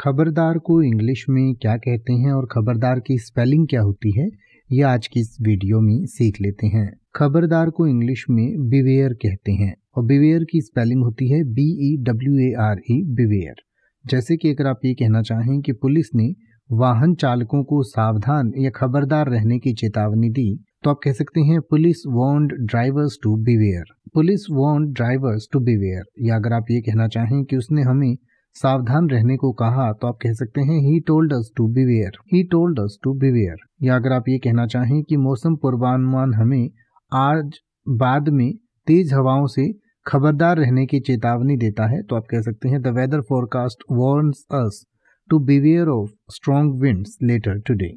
खबरदार को इंग्लिश में क्या कहते हैं और खबरदार की स्पेलिंग क्या होती है ये आज की इस वीडियो में सीख लेते हैं खबरदार को इंग्लिश में बिवेयर कहते हैं और बिवेयर की स्पेलिंग होती है B E W A R E beware जैसे कि अगर आप ये कहना चाहें कि पुलिस ने वाहन चालकों को सावधान या खबरदार रहने की चेतावनी दी तो आप कह सकते हैं police warned drivers to beware police warned drivers to beware या अगर आप ये कहना चाहें कि उसने हमें सावधान रहने को कहा तो आप कह सकते हैं he told us to beware he told us to beware या अगर आप ये कहना चाहें कि मौसम पूर्वानुमान हमें आज बाद में तेज हवाओं से खबरदार रहने की चेतावनी देता है तो आप कह सकते हैं the weather forecast warns us to beware of strong winds later today